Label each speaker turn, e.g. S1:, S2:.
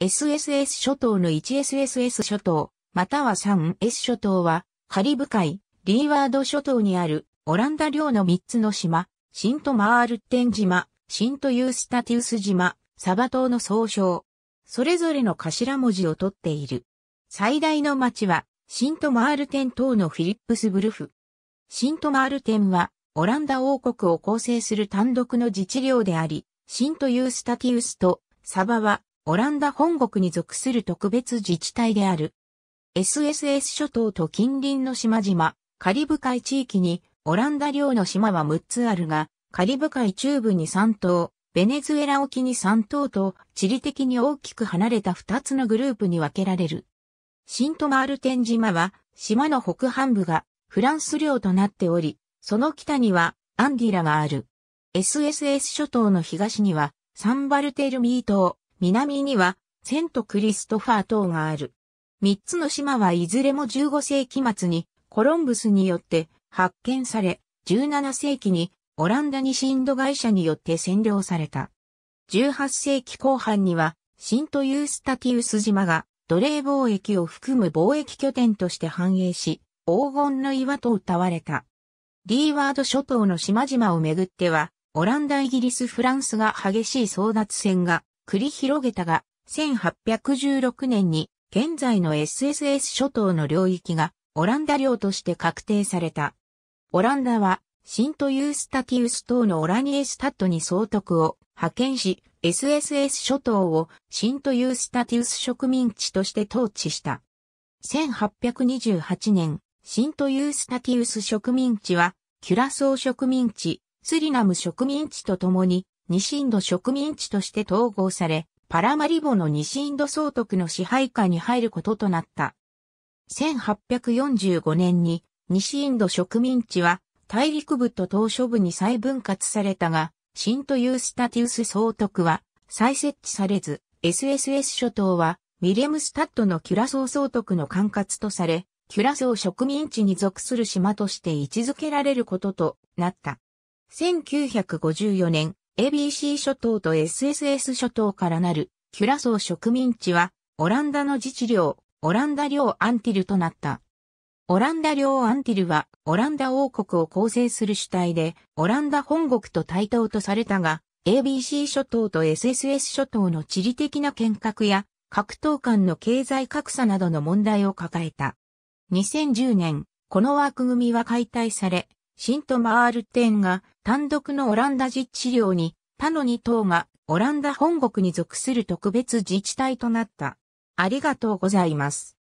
S1: SSS 諸島の 1SSS 諸島、または 3S 諸島は、カリブ海、リーワード諸島にある、オランダ領の3つの島、シント・マールテン島、シント・ユースタティウス島、サバ島の総称。それぞれの頭文字を取っている。最大の町は、シント・マールテン島のフィリップスブルフ。シント・マールテンは、オランダ王国を構成する単独の自治領であり、シント・ユースタティウスと、サバは、オランダ本国に属する特別自治体である。SSS 諸島と近隣の島々、カリブ海地域にオランダ領の島は6つあるが、カリブ海中部に3島、ベネズエラ沖に3島と地理的に大きく離れた2つのグループに分けられる。シントマールテン島は島の北半部がフランス領となっており、その北にはアンディラがある。SSS 諸島の東にはサンバルテルミー島、南にはセントクリストファー島がある。三つの島はいずれも15世紀末にコロンブスによって発見され、17世紀にオランダ西インド会社によって占領された。18世紀後半には、シントユースタティウス島が奴隷貿易を含む貿易拠点として繁栄し、黄金の岩と謳われた。リーワード諸島の島々をめぐっては、オランダイギリスフランスが激しい争奪戦が繰り広げたが、1816年に現在の SSS 諸島の領域がオランダ領として確定された。オランダはシントユースタティウス島のオラニエスタットに総督を派遣し、SSS 諸島をシントユースタティウス植民地として統治した。1828年、シントユースタティウス植民地は、キュラソー植民地、スリナム植民地とともに、西インド植民地として統合され、パラマリボの西インド総督の支配下に入ることとなった。1845年に西インド植民地は大陸部と島嶼部に再分割されたが、新というスタティウス総督は再設置されず、SSS 諸島はミレムスタッドのキュラソー総督の管轄とされ、キュラソー植民地に属する島として位置づけられることとなった。1954年、ABC 諸島と SSS 諸島からなるキュラソー植民地はオランダの自治領、オランダ領アンティルとなった。オランダ領アンティルはオランダ王国を構成する主体でオランダ本国と対等とされたが ABC 諸島と SSS 諸島の地理的な見学や格闘間の経済格差などの問題を抱えた。2010年、この枠組みは解体され、シント・マールテンが単独のオランダ自治領に、他の2等がオランダ本国に属する特別自治体となった。ありがとうございます。